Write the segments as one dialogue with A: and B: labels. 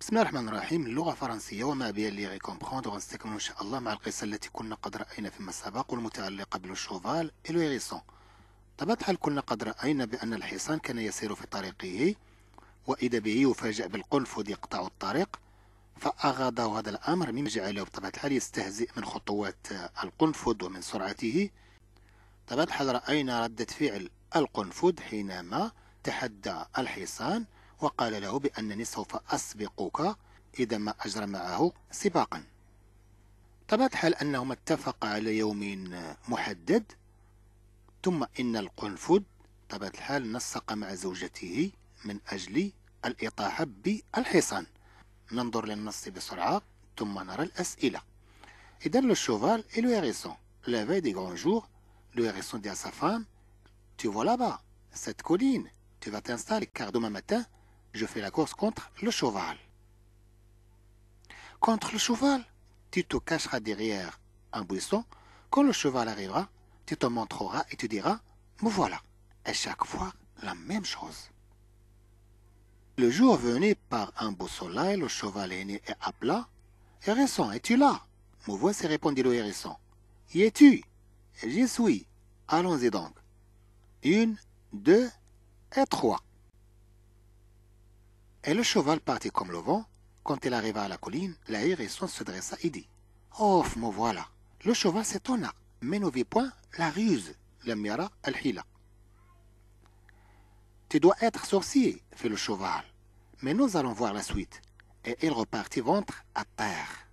A: بسم الله الرحمن الرحيم اللغة الفرنسية وما بها لي كومبخوندر ونستكمل إن شاء الله مع القصة التي كنا قد رأينا فيما سبق والمتعلقة بالشوفال إلو إيغيسون طبعا الحال كنا قد رأينا بأن الحصان كان يسير في طريقه وإذا به يفاجأ بالقنفذ يقطع الطريق فأغاضه هذا الأمر مما جعله بطبيعة الحال يستهزئ من خطوات القنفذ ومن سرعته طبعا الحال رأينا ردة فعل القنفذ حينما تحدى الحصان وقال له بأنني سوف أسبقك إذا ما أجرى معه سباقا طبعا حال أنهما اتفقا على يوم محدد ثم إن القنفذ طبعا الحال نسق مع زوجته من أجل الإطاحة بالحصان ننظر للنص بسرعة ثم نرى الأسئلة إذا لو شوفال إي لو هيريسون لا في دي غون جور لو هيريسون دي à sa femme Tu vois là-bas, cette colline, tu vas t'installer car je fais la course contre le cheval. Contre le cheval Tu te cacheras derrière un buisson. Quand le cheval arrivera, tu te montreras et tu diras Me voilà. Et chaque fois, la même chose. Le jour venait par un beau soleil, le cheval né est appela Hérisson, es-tu là Me voici, répondit le hérisson. Y es-tu J'y suis. Allons-y donc. Une, deux et trois. Et le cheval partit comme le vent. Quand il arriva à la colline, la hérisson se dressa et dit Oh, me voilà Le cheval s'étonna, mais ne vit point la ruse, Le mira al-hila. Tu dois être sorcier, fit le cheval. Mais nous allons voir la suite. Et il repartit ventre à terre.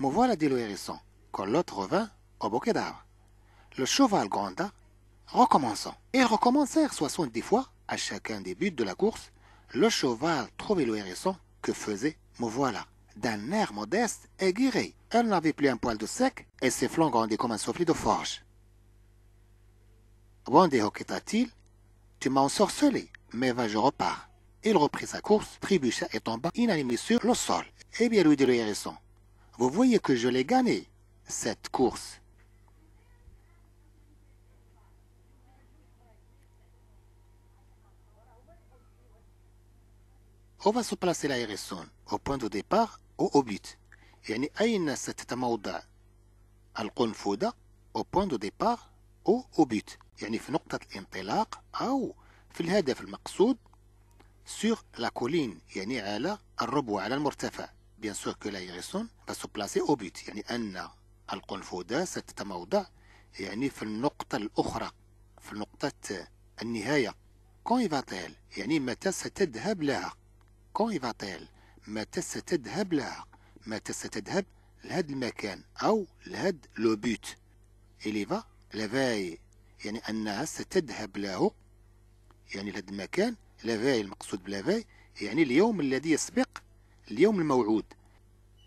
A: Me voilà, dit le hérisson, quand l'autre revint au bouquet d'arbres. Le cheval gronda, recommençant. Et recommencèrent soixante-dix fois à chacun des buts de la course, le cheval trouvait le hérisson que faisait me voilà D'un air modeste et guéré. elle n'avait plus un poil de sec et ses flancs grandaient comme un soufflet de forge. Bon hoqueta-t-il Tu m'as ensorcelé, mais va, je repars. Il reprit sa course, trébucha et tomba inanimé sur le sol. Eh bien, lui dit le hérisson, vous voyez que je l'ai gagné, cette course. هو سو بلاسي لا يغيسون او بوان دو ديبار او او بيت يعني أين ستتموضع القنفوذة او بوان دو ديبار او او بيت يعني في نقطة الانطلاق أو في الهدف المقصود سور لا كولين يعني على الربو على المرتفع بيان سور كو لا يغيسون سو بلاسي او بيت يعني أن القنفوذة ستتموضع يعني في النقطة الأخرى في نقطة النهاية كون يعني متى ستذهب لها كون يباتيل ما تس تذهب لها ما تس تذهب لهاد المكان أو لهاد لو بوت فا لافاي يعني أنها ستذهب له يعني لهاد المكان لافاي المقصود بلافاي يعني اليوم الذي يسبق اليوم الموعود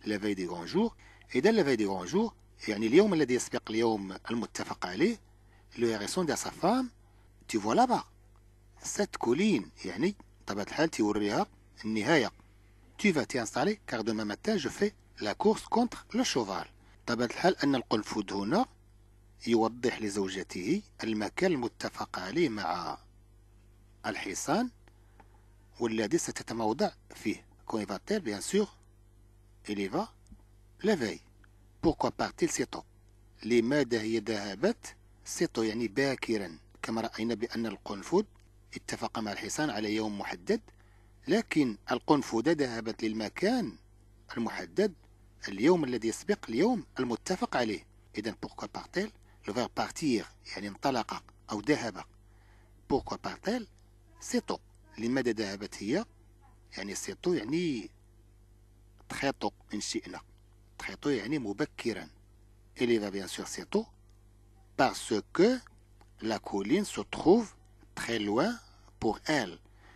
A: لافاي دي غونجور إذا لافاي دي غونجور يعني اليوم الذي يسبق اليوم المتفق عليه لو هيريسون ديال سا فام تي فوا لابا سات كولين يعني بطبيعة الحال تيوريها النهاية tu vas t'y installer car demain matin je fais la course contre le cheval طبعاً الحال أن القنفذ هنا يوضح لزوجته المكان المتفق عليه مع الحصان والذي ستتموضع فيه quand il va t bien sûr il y va la veille pourquoi part-il si tôt لماذا هي ذهبت سيتو يعني باكرا كما رأينا بأن القنفذ اتفق مع الحصان على يوم محدد لكن القنفذة ذهبت للمكان المحدد اليوم الذي يسبق اليوم المتفق عليه إذا بوركوا بارتيل لو فيرب بارتير يعني انطلق أو ذهب بوركوا بارتيل سيتو لماذا ذهبت هي يعني سيتو يعني تخيطو إن شئنا تخيطو يعني مبكرا إلي va bien sûr سيتو parce que la colline se trouve très loin pour elle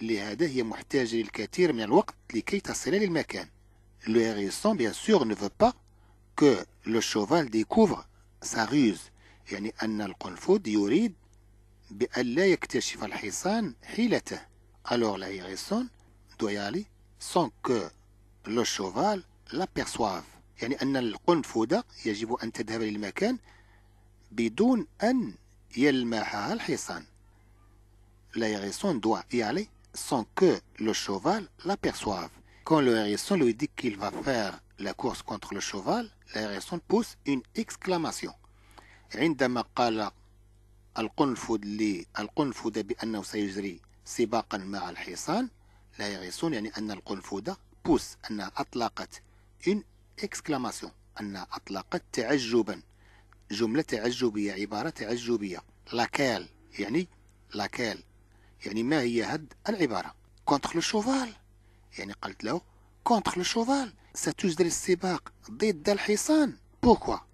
A: لهذا هي محتاجة للكثير من الوقت لكي تصل للمكان. Le hérisson, bien sûr, ne veut pas que le cheval découvre sa ruse. يعني أن القنفذ يريد بأن لا يكتشف الحصان حيلته. Alors le hérisson doit y aller sans que le cheval l'aperçoive. يعني أن القنفذة يجب أن تذهب للمكان بدون أن يلمحها الحصان. لا يغيصون دواء يعلي sans que le cheval l'aperçoive. Quand le hérisson lui dit qu'il va faire la course contre le cheval, le hérisson pousse une exclamation. عندما قال القنفذ لي القنفذ بأنه سيجري سباقا مع الحصان لا يعني أن القنفذ بوس أنها أطلقت إن إكسكلاماسيون أنها أطلقت تعجبا جملة تعجبية عبارة تعجبية لاكال يعني لاكال Contre le cheval. Contre le cheval. Pourquoi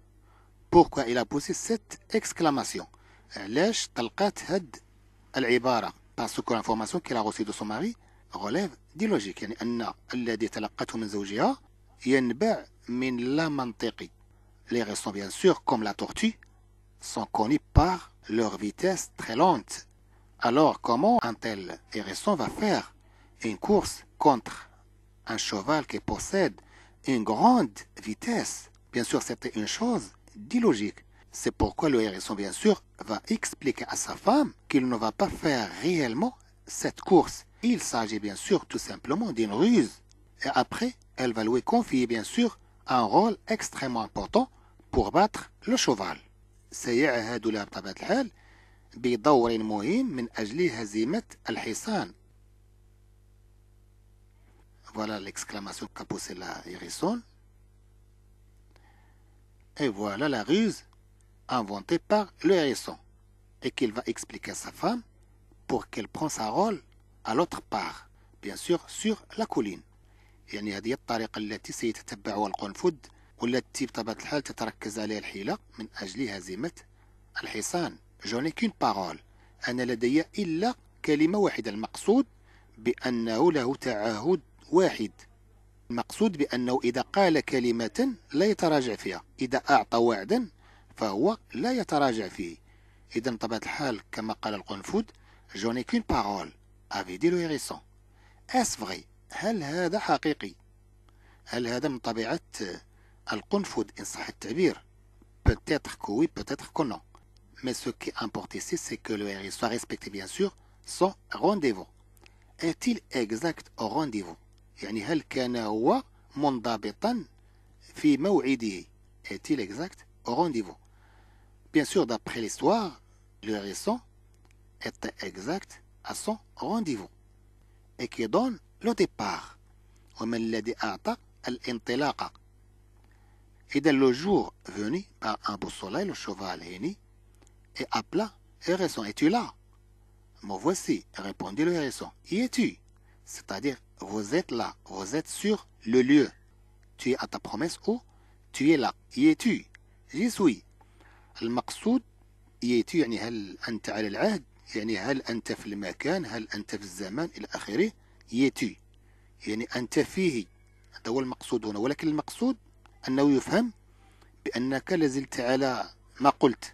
A: Pourquoi il a poussé cette exclamation Parce que l'information qu'il a reçue de son mari relève de la logique. Les raisons, bien sûr, comme la tortue, sont connues par leur vitesse très lente. Alors comment un tel hérisson va faire une course contre un cheval qui possède une grande vitesse Bien sûr, c'était une chose d'illogique. C'est pourquoi le hérisson, bien sûr, va expliquer à sa femme qu'il ne va pas faire réellement cette course. Il s'agit bien sûr tout simplement d'une ruse. Et après, elle va lui confier bien sûr un rôle extrêmement important pour battre le cheval. بدور مهم من أجل هزيمة الحصان Voilà l'exclamation qu'a poussée la hérisson. Et voilà la ruse inventée par le hérisson et qu'il va expliquer à sa femme pour qu'elle prenne sa rôle à l'autre part, bien sûr sur la colline. يعني هذه الطريقة التي سيتتبعها القنفذ والتي بطبيعة الحال تتركز عليها الحيلة من أجل هزيمة الحصان جوني كون بارول أنا لدي إلا كلمة واحدة المقصود بأنه له تعهد واحد المقصود بأنه إذا قال كلمة لا يتراجع فيها إذا أعطى وعدا فهو لا يتراجع فيه إذا بطبيعة الحال كما قال القنفذ جوني كون بارول أفي دي لو أس فغي هل هذا حقيقي؟ هل هذا من طبيعة القنفذ إن صح التعبير؟ بتاتخ كوي بتاتخ كو نو Mais ce qui importe ici, c'est que le RSE soit respecté, bien sûr, son rendez-vous. Est-il exact au rendez-vous Est-il exact au rendez-vous Bien sûr, d'après l'histoire, le récent était exact à son rendez-vous et qui donne le départ. Et dès le jour venu par un beau soleil, le cheval né. et appela Hérisson, es-tu là Me voici, répondit le hérisson. Y es-tu C'est-à-dire, vous êtes là, vous êtes sur le lieu. Tu es à ta promesse ou tu es là, y es-tu J'y suis. المقصود y es-tu يعني هل أنت على العهد؟ يعني هل أنت في المكان؟ هل أنت في الزمان؟ إلى آخره. y es-tu يعني أنت فيه. هذا هو المقصود هنا، ولكن المقصود أنه يفهم بأنك لازلت على ما قلت.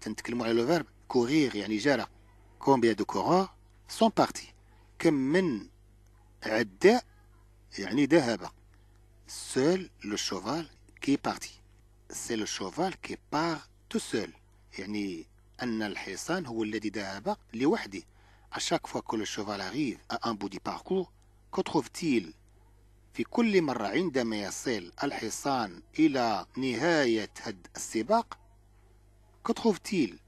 A: تنتكلموا على لو فيرب كورير يعني جرى كومبيا دو كورور سون بارتي كم من عداء يعني ذهب سول لو شوفال كي بارتي سي لو شوفال كي بار تو سول يعني ان الحصان هو الذي ذهب لوحده اشاك فوا كو لو شوفال اغيف ان بو دي باركور كو parcours que في كل مرة عندما يصل الحصان إلى نهاية السباق Que trouve-t-il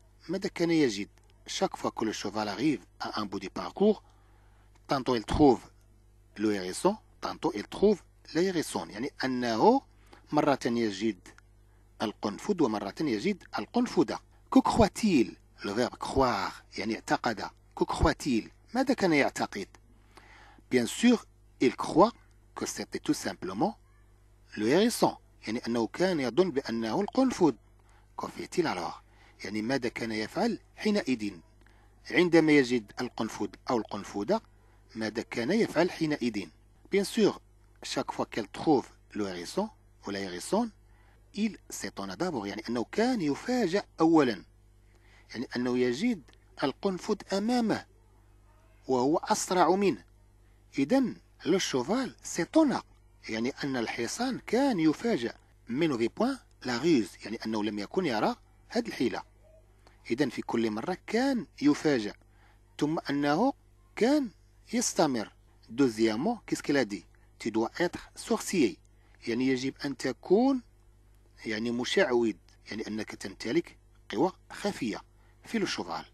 A: Chaque fois que le cheval arrive à un bout du parcours, tantôt il trouve le hérisson, tantôt il trouve le hérissons. Yani, al مرة ou القنفد Yajid al القنفدة. Que croit-il Le verbe croire, yani اعتقد. Que croit-il de Bien sûr, il croit que c'était tout simplement le hérisson. يعني أنه bi يظن al القنفد. كوفيتيل alors يعني ماذا كان يفعل حينئذ عندما يجد القنفذ أو القنفودة ماذا كان يفعل حينئذ بيان سور شاك فوا كيل تخوف لو hérisson ولا la hérisson, il دابور يعني أنه كان يفاجأ أولا يعني أنه يجد القنفذ أمامه وهو أسرع منه إذا لو شوفال سيطنق يعني أن الحصان كان يفاجأ في بوان لاغيز يعني أنه لم يكن يرى هذه الحيلة إذا في كل مرة كان يفاجأ ثم أنه كان يستمر دوزيامو كيسكيلا دي تي دو être يعني يجب أن تكون يعني مشعوذ يعني أنك تمتلك قوى خفية في شوفال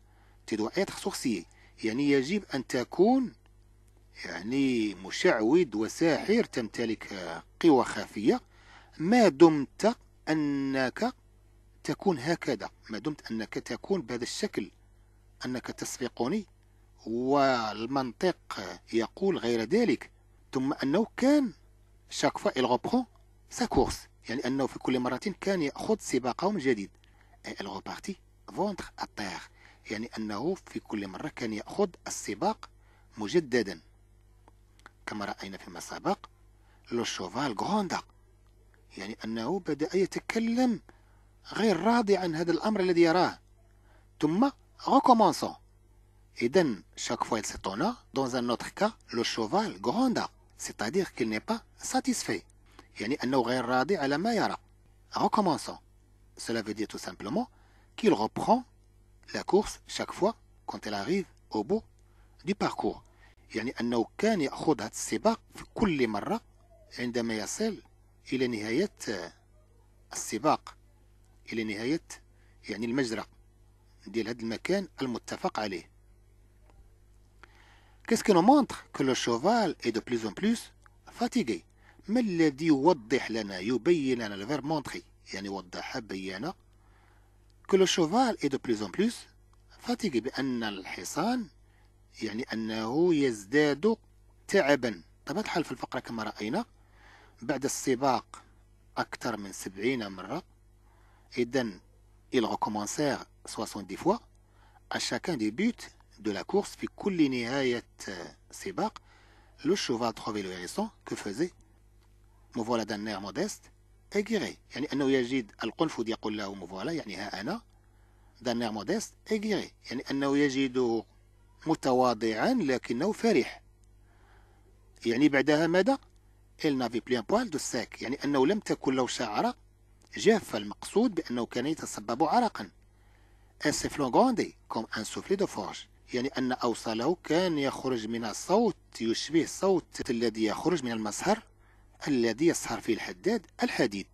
A: تي دو être sorcier يعني يجب أن تكون يعني مشعوذ وساحر تمتلك قوى خفية ما دمت أنك تكون هكذا ما دمت أنك تكون بهذا الشكل أنك تسبقني والمنطق يقول غير ذلك ثم أنه كان شاك فوا إل غوبخون سا كورس يعني أنه في كل مرة كان يأخذ سباقه من جديد إل غوبارتي فونتر أتيغ يعني أنه في كل مرة كان يأخذ السباق مجددا كما رأينا فيما سبق لو شوفال غروندا يعني أنه chaque fois il s'étonna dans un autre cas le cheval gronda c'est-à-dire qu'il n'est pas satisfait يعني أنه غير راضي على ما يرى recommençons cela veut dire tout simplement qu'il reprend la course chaque fois quand elle arrive au bout du parcours il أنه كان يأخذ هذا السباق في كل إلى نهاية السباق إلى نهاية يعني المجرى ديال هذا المكان المتفق عليه كيس كي qui كلو شوفال اي دو cheval est بلوس plus ما الذي يوضح لنا يبين لنا الفيرب مونتري يعني وضح بيانا كلو شوفال اي دو de plus en plus بأن الحصان يعني أنه يزداد تعبا طبعا الحال في الفقرة كما رأينا بعد السباق أكثر من سبعين مرة إذن il recommencèrent 70 fois à chacun des buts de la course في كل نهاية سباق le cheval trouvait le hérisson que faisait موفولا d'un air modeste aiguiré يعني أنه يجد القنفذ يقول له موفولا يعني ها أنا d'un air modeste aiguiré يعني أنه يجد متواضعا لكنه فرح يعني بعدها ماذا il n'avait plus un poil de يعني أنه لم تكن له شعرة جافة المقصود بأنه كان يتسبب عرقا un sifflant كوم ان سوفلي دو فورج يعني أن أوصاله كان يخرج من الصوت يشبه صوت الذي يخرج من المسهر الذي يسهر فيه الحداد الحديد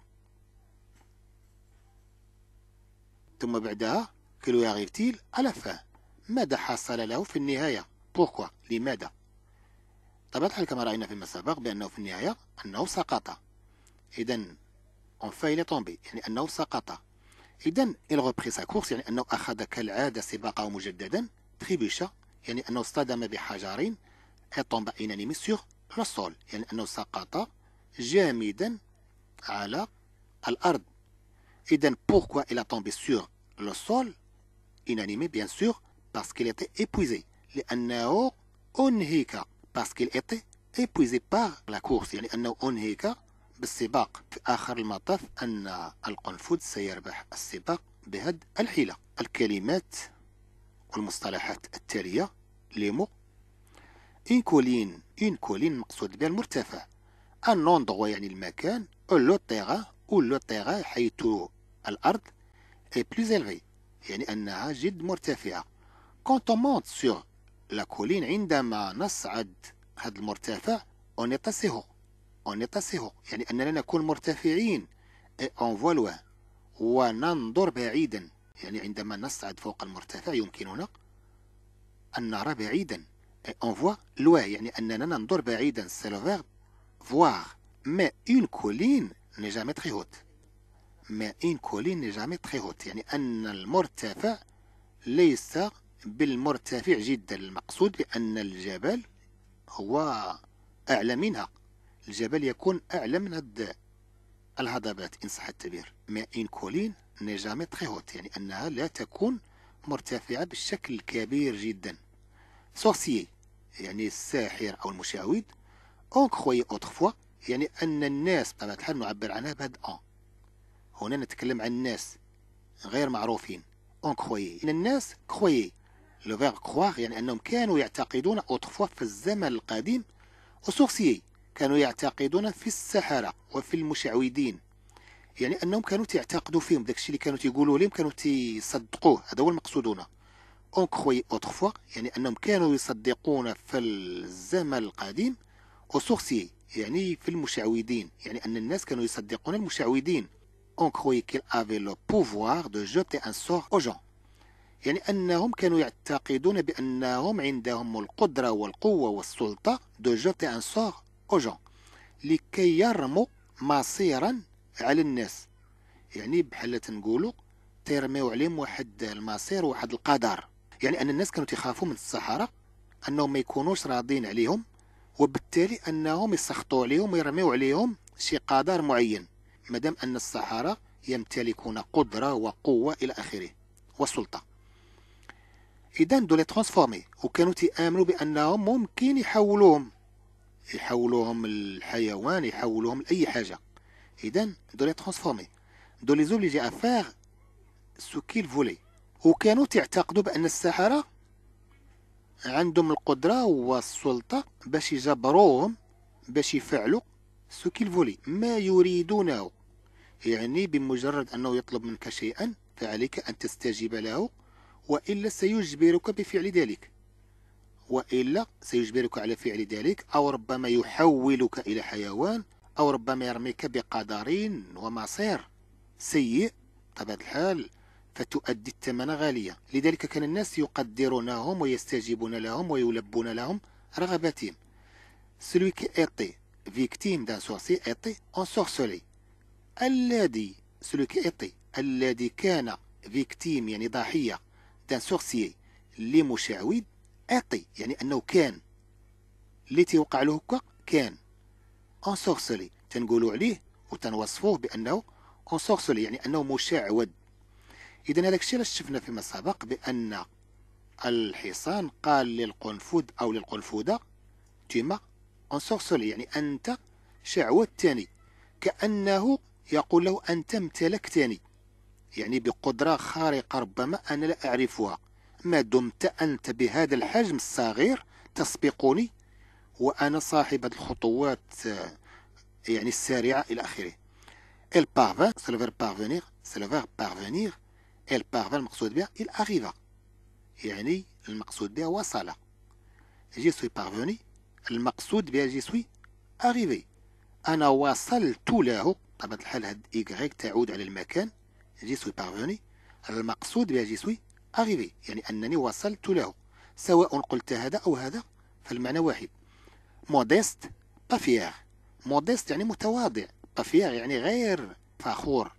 A: ثم بعدها كلو يغيب تيل ألفا ماذا حصل له في النهاية بوكوا لماذا طبعا كما رأينا فيما سبق بأنه في النهاية أنه سقط إذا اون فا طومبي يعني أنه سقط إذا il reprit sa course يعني أنه أخذ كالعادة سباقه مجددا تريبيشا يعني أنه اصطدم بحجر اطومب انانيمي سور لو سول يعني أنه سقط جامدا على الأرض إذا بوركوا il طومبي سور لو سول انانيمي بيان سور باسكو parce qu'il était لأنه أنهك باسكو الايطي ايبويزي باغ لا كورس يعني انه انهك بالسباق في اخر المطاف ان القنفذ سيربح السباق بهد الحيله الكلمات والمصطلحات التاليه ليمو اون كولين اون كولين مقصود بها المرتفع النوندغوا يعني المكان لو تيغا لو تيغا حيث الارض اي بلوز الفي يعني انها جد مرتفعه كونت مونت سور لاكولين عندما نصعد هذا المرتفع اونيطاسيهو اونيطاسيهو يعني اننا نكون مرتفعين اون فولوان وننظر بعيدا يعني عندما نصعد فوق المرتفع يمكننا أن نرى بعيدا اون فوا لوا يعني أننا ننظر بعيدا فيغ فواغ ما اون كولين ني جامي تخي هوت ما اون كولين ني جامي تخي هوت يعني أن المرتفع ليس بالمرتفع جدا المقصود بأن الجبل هو أعلى منها الجبل يكون أعلى من هاد الهضبات إن صح التعبير ما إن كولين نجامي تخيهوت يعني أنها لا تكون مرتفعة بشكل كبير جدا سورسيي يعني الساحر أو المشاويد أون كخوي أوتخفوا يعني أن الناس بطبيعة الحال نعبر عنها بهاد أون هنا نتكلم عن الناس غير معروفين أون كخوي يعني الناس كخوي لو فيغ كخواغ يعني أنهم كانوا يعتقدون اوتخوا في الزمن القديم وسوغسيي كانوا يعتقدون في السحرة وفي المشعوذين يعني أنهم كانوا تعتقدوا فيهم داكشي اللي كانوا تيقولوا لهم كانوا تيصدقوه هذا هو المقصود هنا اون كخوي اوتخوا يعني أنهم كانوا يصدقون في الزمن القديم وسوغسيي يعني في المشعوذين يعني أن الناس كانوا يصدقون المشعوذين اون كخوي كيل افي لو بوفوار دو جوتي ان سور او جون يعني أنهم كانوا يعتقدون بأنهم عندهم القدرة والقوة والسلطة دو جوتي أن سوغ أو جون لكي يرموا مصيرا على الناس يعني بحال تنقولوا تيرميو عليهم واحد المصير واحد القدر يعني أن الناس كانوا تيخافوا من السحرة أنهم ما يكونوش راضين عليهم وبالتالي أنهم يسخطوا عليهم ويرميو عليهم شي قدر معين مادام أن السحرة يمتلكون قدرة وقوة إلى آخره وسلطة اذا لي ترانسفورمي وكانوا تيامنوا بانهم ممكن يحولوهم يحولوهم الحيوان يحولوهم لاي حاجه اذا لي ترانسفورمي دو لي زوبليجي أفار سو كيل فولي وكانوا تعتقدوا بان السحره عندهم القدره والسلطه باش يجبروهم باش يفعلوا سو كيل فولي ما يريدونه يعني بمجرد انه يطلب منك شيئا فعليك ان تستجيب له وإلا سيجبرك بفعل ذلك وإلا سيجبرك على فعل ذلك أو ربما يحولك إلى حيوان أو ربما يرميك بقدر ومصير سيء بطبيعة الحال فتؤدي الثمن غالية لذلك كان الناس يقدرونهم ويستجيبون لهم ويلبون لهم رغباتهم celui qui était victime d'un sorcier était ensorcelé الذي celui qui était الذي كان victime يعني ضحية دان سورسيي لي مشعويد اطي يعني انه كان اللي تيوقع له هكا كان اون سورسلي تنقولوا عليه وتنوصفوه بانه اون سورسلي يعني انه مشعود اذا هذاك الشيء علاش شفنا فيما سبق بان الحصان قال للقنفذ او للقنفوده تيما اون سورسلي يعني انت شعوذتني كانه يقول له انت امتلكتني يعني بقدرة خارقة ربما أنا لا أعرفها ما دمت أنت بهذا الحجم الصغير تسبقني وأنا صاحب الخطوات آه، يعني السريعة إلى آخره إل بارفان c'est le verbe parvenir c'est le verbe parvenir المقصود بها إل أغيفا يعني المقصود بها وصل جي سوي بارفوني المقصود بها جي سوي أغيفي أنا وصلت له طبعا الحال هاد إيكغيك تعود على المكان جي سوي بارفوني المقصود بها جي سوي اغيفي يعني أنني وصلت له سواء قلت هذا أو هذا فالمعنى واحد مودست بافيير مودست يعني متواضع بافيير يعني غير فخور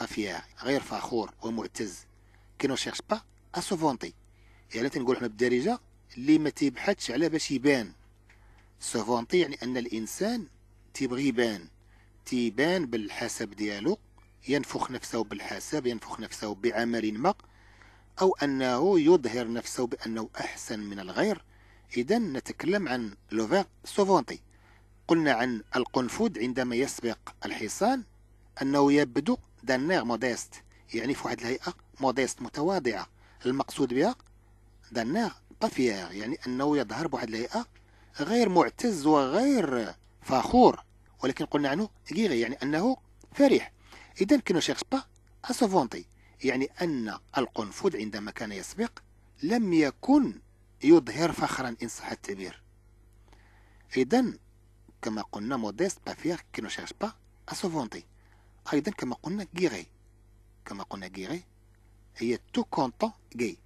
A: بافيير غير فخور ومعتز كي نو شيرش با اسوفونتي يعني تنقول حنا بالدارجة اللي ما تيبحثش على باش يبان سوفونتي يعني أن الإنسان تيبغي يبان تيبان بالحسب ديالو ينفخ نفسه بالحساب ينفخ نفسه بعمل ما أو أنه يظهر نفسه بأنه أحسن من الغير إذا نتكلم عن لوفير سوفونتي قلنا عن القنفذ عندما يسبق الحصان أنه يبدو دانير موديست يعني في واحد الهيئة موديست متواضعة المقصود بها دانير بافيير يعني أنه يظهر بواحد الهيئة غير معتز وغير فخور ولكن قلنا عنه غيغي يعني أنه فرح إذا كان با أسوفونتي يعني أن القنفذ عندما كان يسبق لم يكن يظهر فخرا إن صح التعبير إذا كما قلنا موديست بافير كي نو شيرش با أسوفونتي أيضا كما قلنا غيغي كما قلنا غيغي هي تو كونتون غي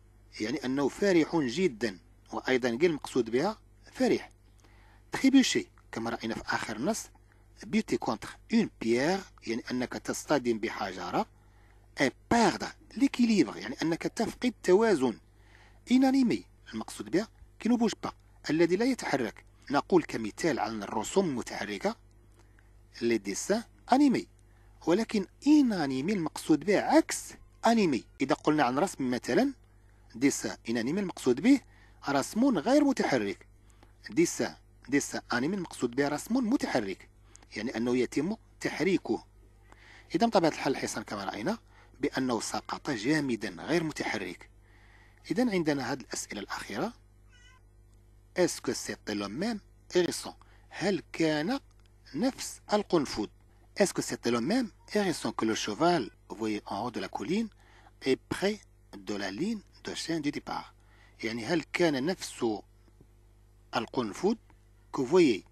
A: يعني أنه فرح جدا وأيضا غير المقصود بها فرح تخيبيشي كما رأينا في آخر نص بيوتي كونتر اون بيير يعني أنك تصطدم بحجرة اي perdre ليكيليبر يعني أنك تفقد توازن انانيمي المقصود بها كي نبوج با الذي لا يتحرك نقول كمثال عن الرسوم المتحركة لي ديسان انيمي ولكن انانيمي المقصود به عكس انيمي اذا قلنا عن رسم مثلا ديسان انانيمي المقصود به رسم غير متحرك ديسا ديسان انيمي المقصود به رسم متحرك يعني أنه يتم تحريكه إذا بطبيعة الحال الحصان كما رأينا بأنه سقط جامدا غير متحرك إذا عندنا هذه الأسئلة الأخيرة اسكو سيتي لو ميم إيريسون هل كان نفس القنفذ اسكو سيتي لو ميم إيريسون كو لو شوفال فوي أون هو دو لا كولين إي بخي دو لا لين دو شين دو ديبار يعني هل كان نفس القنفذ كو فويي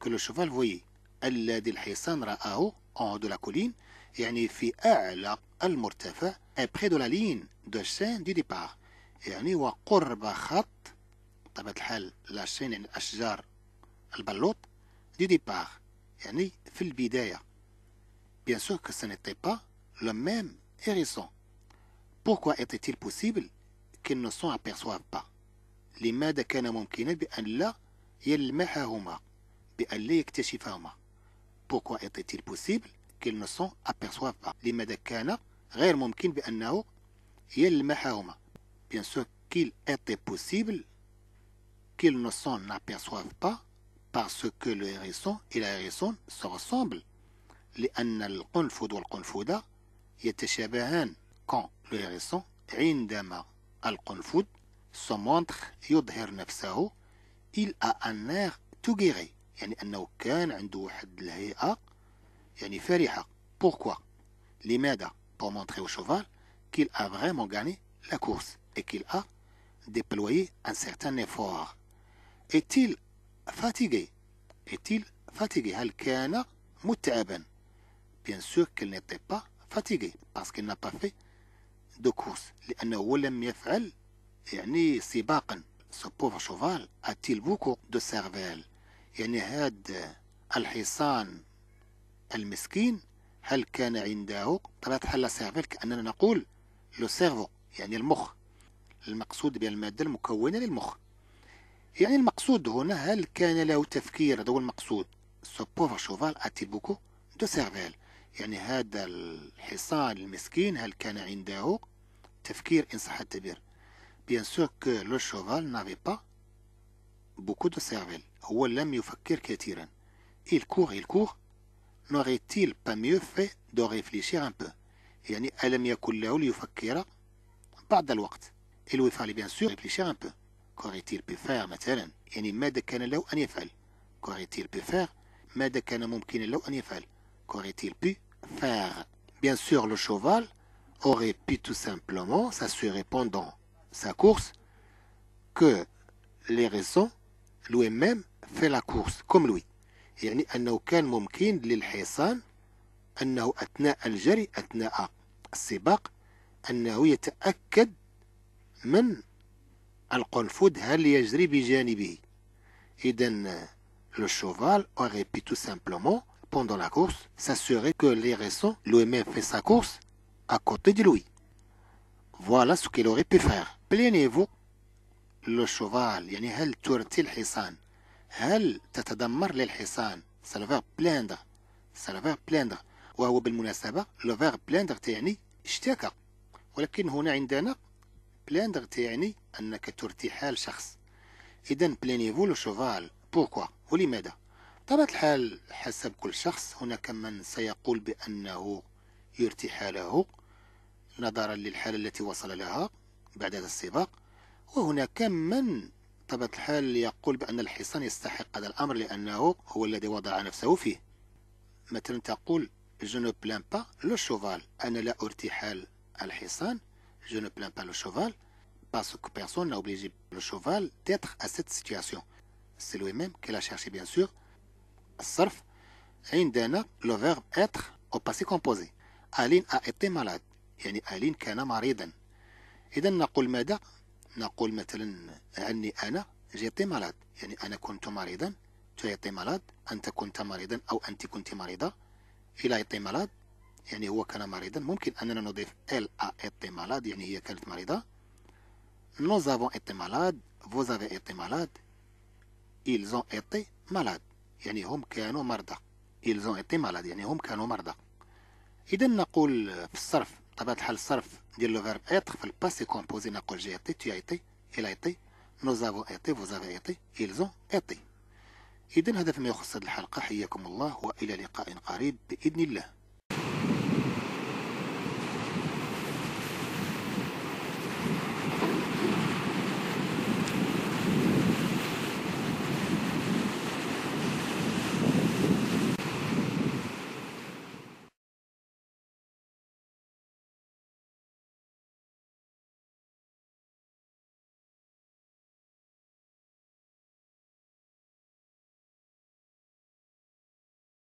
A: كو لو شوفال فويي الذي الحصان رآه en دو de la colline يعني في أعلى المرتفع أبخي de la ligne de chaîne du départ يعني وقرب خط طبعا الحال لا شين يعني الأشجار البلوط دي ديبار يعني في البداية بيان سور كو سانيتي با لو ميم إيريسون بوركوا إيتيتيل بوسيبل il possible qu'ils ne s'en لماذا كان ممكنا بأن لا يلمحهما بأن لا يكتشفهما Pourquoi était-il possible qu'ils ne s'en aperçoivent pas لماذا qu'ils ne s'en aperçoivent pas. Bien sûr qu'il était possible qu'ils ne s'en aperçoivent pas parce que le hérisson et la hérisson se ressemblent. et لأن القنفذ والقنفذة يتشابهان quand le hérisson عندما القنفذ se montre se montre, il a un air tout guéri يعني أنه كان qui a fait le course. pourquoi pour montrer au cheval qu'il a vraiment gagné la course et qu'il a déployé un certain effort est-il fatigué est-il fatigué bien sûr qu'il n'était pas fatigué parce qu'il n'a pas fait de course ce pauvre cheval a-t-il beaucoup de cervelle يعني هاد الحصان المسكين هل كان عنده طبعا الحال لا سيرفيل كأننا نقول لو سيرفو يعني المخ المقصود بالمادة المكونة للمخ يعني المقصود هنا هل كان له تفكير هذا هو المقصود سو بوفر شوفال اتي بوكو دو سيرفيل يعني هذا الحصان المسكين هل كان عنده تفكير إن صح التعبير بيان سور كو لو شوفال نافي با beaucoup de cervelle. Il court, il court. N'aurait-il pas mieux fait de réfléchir un peu يعني ألم يكن له ليفكر بعض الوقت lui fallait bien sûr réfléchir un peu qu'aurait-il pu faire مثلا يعني ماذا كان له أن يفعل qu'aurait-il pu faire ماذا كان ne له أن يفعل qu'aurait-il pu faire bien sûr le cheval aurait pu tout simplement s'assurer pendant sa course que les raisons lui-même fait la course comme lui يعني أنه كان ممكن للحصان أنه أثناء الجري أثناء السباق أنه يتأكد من القنفذ هل يجري بجانبه إذا le cheval aurait pu tout simplement pendant la course s'assurer que les récents, lui-même fait sa course à côté de lui voilà ce qu'il aurait pu faire plaignez-vous لو شوفال يعني هل ترثي الحصان هل تتدمر للحصان سلفير بلاندر سلفير بلاندر وهو بالمناسبة لو لوفير بلاندر تعني اشتكى ولكن هنا عندنا بلاندر تعني أنك ترثي حال شخص إذا بلينيفو لو شوفال بوركوا ولماذا بطبيعة الحال حسب كل شخص هناك من سيقول بأنه يرتي حاله نظرا للحالة التي وصل لها بعد هذا السباق وهناك من طبعا الحال يقول بأن الحصان يستحق هذا الأمر لأنه هو الذي وضع نفسه فيه مثلا تقول جنو بلان با لو شوفال أنا لا ارتحال الحصان جنو بلان با لو شوفال باسكو بيرسون لا اوبليجي لو شوفال تيتخ أ سيت سيتياسيون سي لوي ميم كي لا شيرشي بيان سور الصرف عندنا لو فيرب اتخ او باسي كومبوزي الين ا ايتي مالاد يعني الين كان مريضا اذا نقول ماذا نقول مثلا عني أنا جيتي مالاد يعني أنا كنت مريضا جيتي طيب مالاد أنت كنت مريضا أو أنت كنت مريضة إلى ايتي طيب مالاد يعني هو كان مريضا ممكن أننا نضيف ال ا ايتي مالاد يعني هي كانت مريضة نو زافون été مالاد فو زافي été مالاد ils ont été يعني هم كانوا مرضى ايلزون ايتي été يعني هم كانوا مرضى إذا نقول في الصرف بطبيعة الحال الصرف ديال لو فيرب ايتر في الباسي كومبوزي نقول جي ايتي تي ايتي il ايتي نو زافو ايتي فو vous ايتي été ils ont été هذا فيما يخص هذه الحلقة حياكم الله وإلى لقاء قريب بإذن الله